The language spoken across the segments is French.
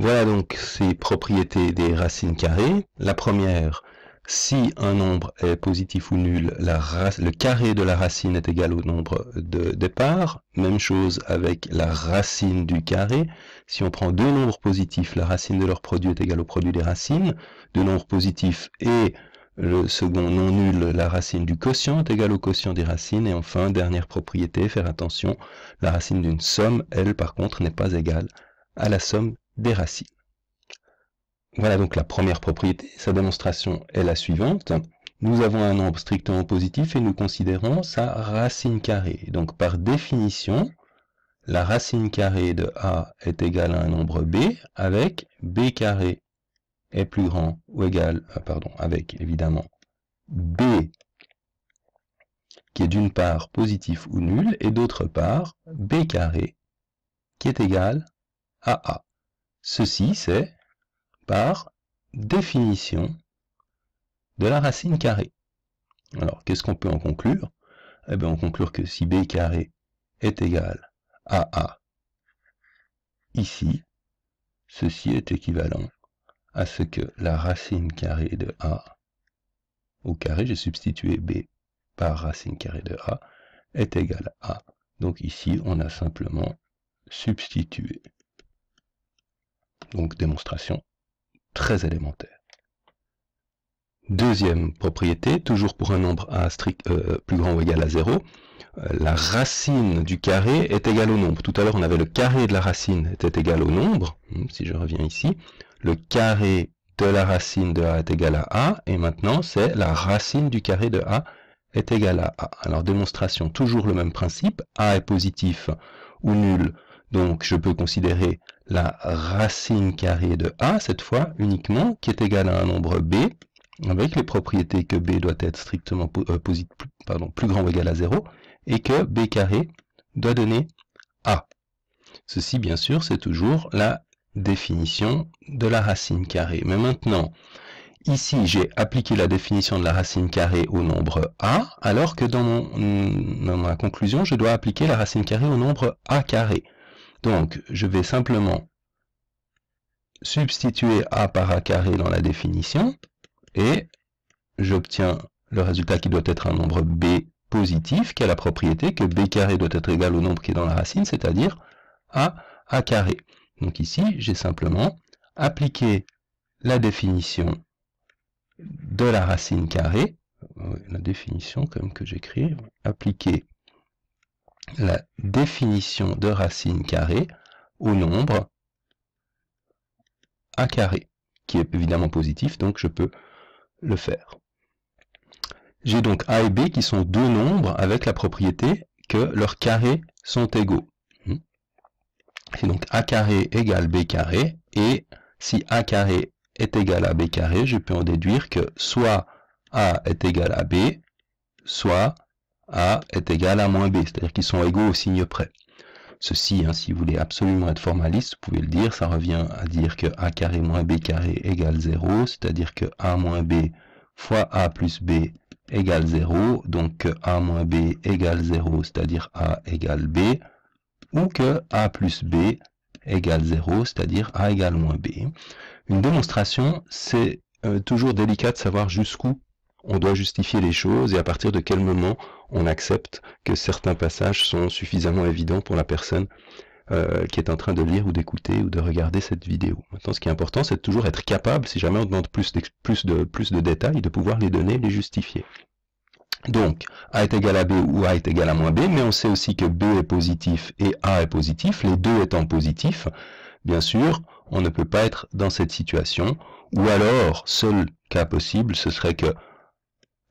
Voilà donc ces propriétés des racines carrées. La première, si un nombre est positif ou nul, la le carré de la racine est égal au nombre de départ. Même chose avec la racine du carré. Si on prend deux nombres positifs, la racine de leur produit est égale au produit des racines. Deux nombres positifs et le second non nul, la racine du quotient est égale au quotient des racines. Et enfin, dernière propriété, faire attention, la racine d'une somme, elle par contre, n'est pas égale à la somme des racines. Voilà donc la première propriété. Sa démonstration est la suivante. Nous avons un nombre strictement positif et nous considérons sa racine carrée. Donc par définition, la racine carrée de A est égale à un nombre B avec B carré est plus grand ou égal, euh, pardon, avec évidemment B qui est d'une part positif ou nul et d'autre part B carré qui est égal à A. Ceci, c'est, par définition, de la racine carrée. Alors, qu'est-ce qu'on peut en conclure Eh bien, on conclure que si b carré est égal à a ici, ceci est équivalent à ce que la racine carrée de a au carré, j'ai substitué b par racine carrée de a, est égal à a. Donc ici, on a simplement substitué donc démonstration très élémentaire. Deuxième propriété, toujours pour un nombre a strict, euh, plus grand ou égal à 0, euh, la racine du carré est égale au nombre. Tout à l'heure, on avait le carré de la racine était égal au nombre, hmm, si je reviens ici. Le carré de la racine de a est égal à a, et maintenant, c'est la racine du carré de a est égale à a. Alors, démonstration, toujours le même principe, a est positif ou nul, donc je peux considérer la racine carrée de a, cette fois uniquement, qui est égale à un nombre b, avec les propriétés que b doit être strictement euh, pardon, plus grand ou égal à 0, et que b carré doit donner a. Ceci, bien sûr, c'est toujours la définition de la racine carrée. Mais maintenant, ici, j'ai appliqué la définition de la racine carrée au nombre a, alors que dans, mon, dans ma conclusion, je dois appliquer la racine carrée au nombre a carré. Donc, je vais simplement substituer A par A carré dans la définition, et j'obtiens le résultat qui doit être un nombre B positif, qui a la propriété que B carré doit être égal au nombre qui est dans la racine, c'est-à-dire A A carré. Donc ici, j'ai simplement appliqué la définition de la racine carrée, euh, la définition comme que j'écris, appliquer la définition de racine carrée au nombre a carré, qui est évidemment positif, donc je peux le faire. J'ai donc A et B qui sont deux nombres avec la propriété que leurs carrés sont égaux. Hmm. C'est donc A carré égale B carré, et si A carré est égal à B carré, je peux en déduire que soit A est égal à B, soit A est égal à moins B, c'est-à-dire qu'ils sont égaux au signe près. Ceci, hein, si vous voulez absolument être formaliste, vous pouvez le dire, ça revient à dire que a carré moins b carré égale 0, c'est-à-dire que a moins b fois a plus b égale 0, donc que a moins b égale 0, c'est-à-dire a égale b, ou que a plus b égale 0, c'est-à-dire a égale moins b. Une démonstration, c'est euh, toujours délicat de savoir jusqu'où on doit justifier les choses et à partir de quel moment on accepte que certains passages sont suffisamment évidents pour la personne euh, qui est en train de lire ou d'écouter ou de regarder cette vidéo. Maintenant, ce qui est important, c'est de toujours être capable, si jamais on demande plus, plus, de, plus de détails, de pouvoir les donner, les justifier. Donc, A est égal à B ou A est égal à moins B, mais on sait aussi que B est positif et A est positif, les deux étant positifs, bien sûr, on ne peut pas être dans cette situation, ou alors, seul cas possible, ce serait que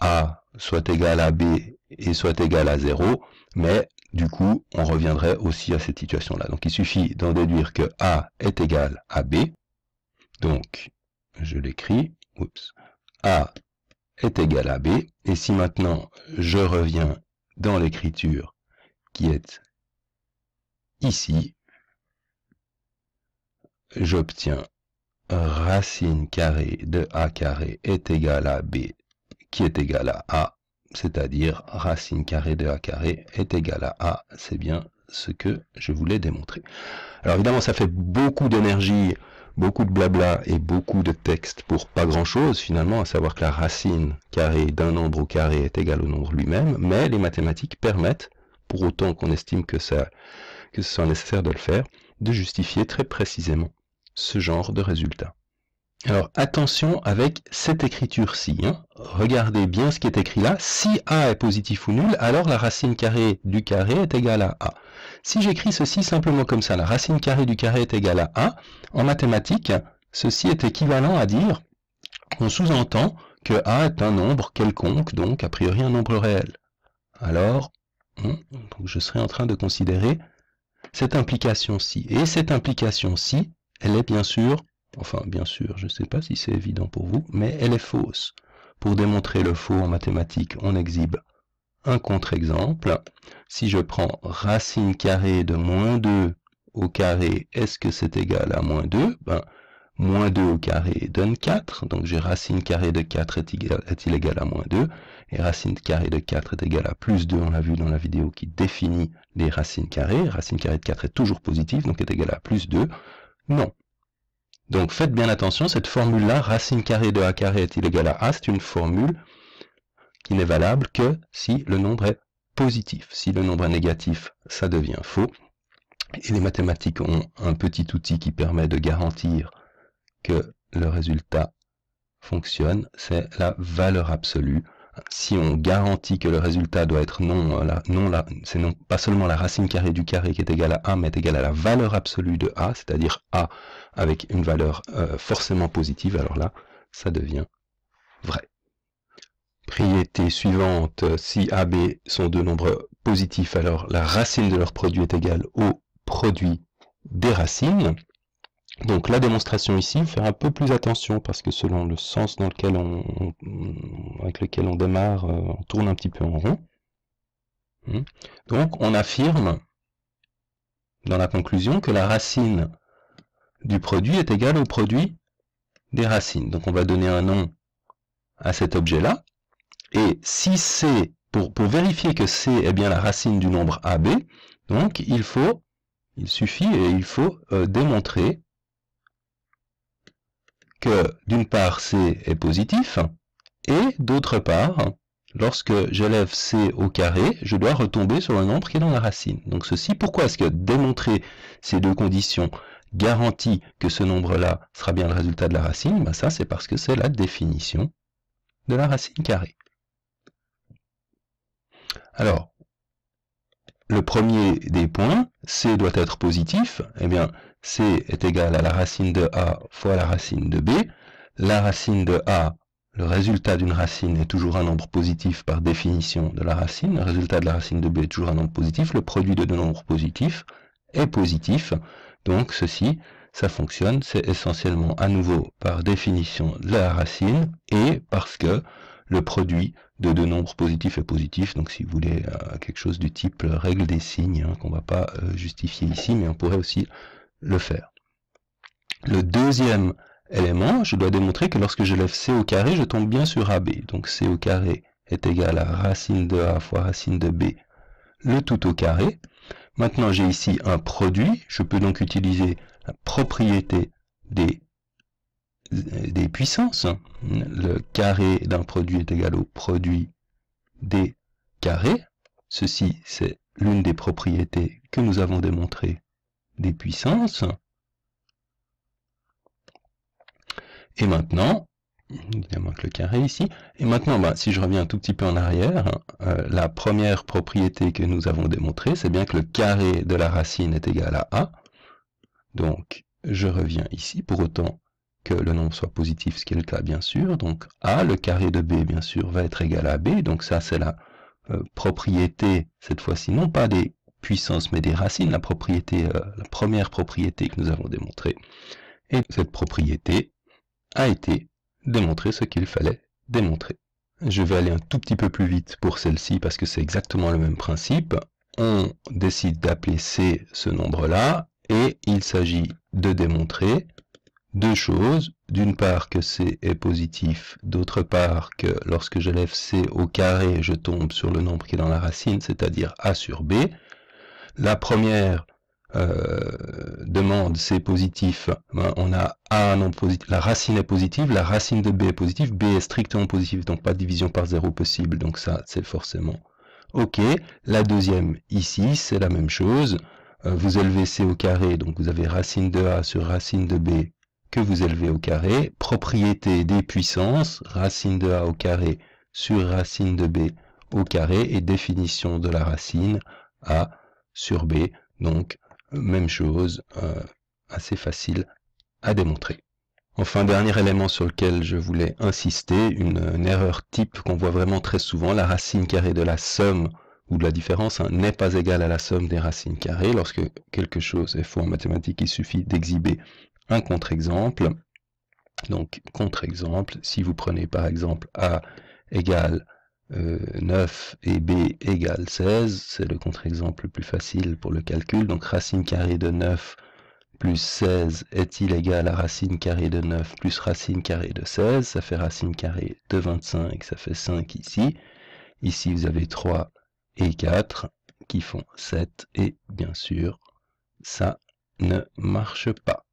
A soit égal à B et soit égal à 0, mais du coup, on reviendrait aussi à cette situation-là. Donc il suffit d'en déduire que A est égal à B. Donc, je l'écris, A est égal à B. Et si maintenant je reviens dans l'écriture qui est ici, j'obtiens racine carrée de A carré est égal à B qui est égal à A c'est-à-dire racine carrée de a carré est égale à a, c'est bien ce que je voulais démontrer. Alors évidemment, ça fait beaucoup d'énergie, beaucoup de blabla et beaucoup de texte pour pas grand-chose finalement, à savoir que la racine carrée d'un nombre au carré est égale au nombre lui-même, mais les mathématiques permettent, pour autant qu'on estime que, ça, que ce soit nécessaire de le faire, de justifier très précisément ce genre de résultat. Alors attention avec cette écriture-ci. Hein. Regardez bien ce qui est écrit là. Si a est positif ou nul, alors la racine carrée du carré est égale à a. Si j'écris ceci simplement comme ça, la racine carrée du carré est égale à a, en mathématiques, ceci est équivalent à dire qu'on sous-entend que a est un nombre quelconque, donc a priori un nombre réel. Alors, hein, je serai en train de considérer cette implication-ci. Et cette implication-ci, elle est bien sûr Enfin, bien sûr, je ne sais pas si c'est évident pour vous, mais elle est fausse. Pour démontrer le faux en mathématiques, on exhibe un contre-exemple. Si je prends racine carrée de moins 2 au carré, est-ce que c'est égal à moins 2 ben, Moins 2 au carré donne 4, donc j'ai racine carrée de 4 est-il égal à moins 2, et racine carrée de 4 est égale à plus 2, on l'a vu dans la vidéo qui définit les racines carrées, racine carrée de 4 est toujours positive, donc est égale à plus 2. Non, donc faites bien attention, cette formule-là, racine carrée de a carré est égale à a, c'est une formule qui n'est valable que si le nombre est positif. Si le nombre est négatif, ça devient faux. Et les mathématiques ont un petit outil qui permet de garantir que le résultat fonctionne, c'est la valeur absolue si on garantit que le résultat doit être non, euh, non c'est non pas seulement la racine carrée du carré qui est égale à a, mais est égale à la valeur absolue de a, c'est-à-dire a avec une valeur euh, forcément positive, alors là, ça devient vrai. Priété suivante, euh, si a, b sont deux nombres positifs, alors la racine de leur produit est égale au produit des racines. Donc la démonstration ici, faire un peu plus attention parce que selon le sens dans lequel on, avec lequel on démarre, euh, on tourne un petit peu en rond. Hmm. Donc on affirme dans la conclusion que la racine du produit est égale au produit des racines. Donc on va donner un nom à cet objet-là. Et si c'est, pour, vérifier que c'est eh bien la racine du nombre AB, donc il faut, il suffit et il faut euh, démontrer que d'une part C est positif, et d'autre part, lorsque j'élève C au carré, je dois retomber sur le nombre qui est dans la racine. Donc ceci, pourquoi est-ce que démontrer ces deux conditions garantit que ce nombre-là sera bien le résultat de la racine ben, Ça, c'est parce que c'est la définition de la racine carrée. Alors, le premier des points, C doit être positif, eh bien, C est égal à la racine de A fois la racine de B. La racine de A, le résultat d'une racine est toujours un nombre positif par définition de la racine. Le résultat de la racine de B est toujours un nombre positif. Le produit de deux nombres positifs est positif. Donc ceci, ça fonctionne. C'est essentiellement à nouveau par définition de la racine et parce que le produit de deux nombres positifs est positif. Donc si vous voulez euh, quelque chose du type euh, règle des signes, hein, qu'on ne va pas euh, justifier ici, mais on pourrait aussi le faire. Le deuxième élément, je dois démontrer que lorsque je lève c au carré, je tombe bien sur AB. Donc c au carré est égal à racine de A fois racine de B, le tout au carré. Maintenant, j'ai ici un produit. Je peux donc utiliser la propriété des, des puissances. Le carré d'un produit est égal au produit des carrés. Ceci, c'est l'une des propriétés que nous avons démontrées des puissances. Et maintenant, évidemment que le carré ici, et maintenant, bah, si je reviens un tout petit peu en arrière, euh, la première propriété que nous avons démontrée, c'est bien que le carré de la racine est égal à a. Donc, je reviens ici, pour autant que le nombre soit positif, ce qui est le cas bien sûr. Donc A, le carré de B, bien sûr, va être égal à B. Donc ça, c'est la euh, propriété, cette fois-ci, non pas des puissance mais des racines, la propriété, euh, la première propriété que nous avons démontrée. Et cette propriété a été démontrée ce qu'il fallait démontrer. Je vais aller un tout petit peu plus vite pour celle-ci parce que c'est exactement le même principe. On décide d'appeler C ce nombre-là et il s'agit de démontrer deux choses. D'une part que C est positif, d'autre part que lorsque je lève C au carré, je tombe sur le nombre qui est dans la racine, c'est-à-dire A sur B. La première euh, demande, c'est positif. Ben, on a A non positif. La racine est positive, la racine de B est positive. B est strictement positive, donc pas de division par zéro possible. Donc ça, c'est forcément OK. La deuxième, ici, c'est la même chose. Euh, vous élevez C au carré, donc vous avez racine de A sur racine de B que vous élevez au carré, propriété des puissances, racine de A au carré sur racine de B au carré, et définition de la racine A sur B. Donc, même chose, euh, assez facile à démontrer. Enfin, dernier élément sur lequel je voulais insister, une, erreur type qu'on voit vraiment très souvent, la racine carrée de la somme ou de la différence hein, n'est pas égale à la somme des racines carrées. Lorsque quelque chose est faux en mathématiques, il suffit d'exhiber un contre-exemple. Donc, contre-exemple, si vous prenez par exemple A égale 9 euh, et b égale 16, c'est le contre-exemple le plus facile pour le calcul, donc racine carrée de 9 plus 16 est-il égal à racine carrée de 9 plus racine carrée de 16, ça fait racine carrée de 25, ça fait 5 ici. Ici, vous avez 3 et 4 qui font 7, et bien sûr, ça ne marche pas.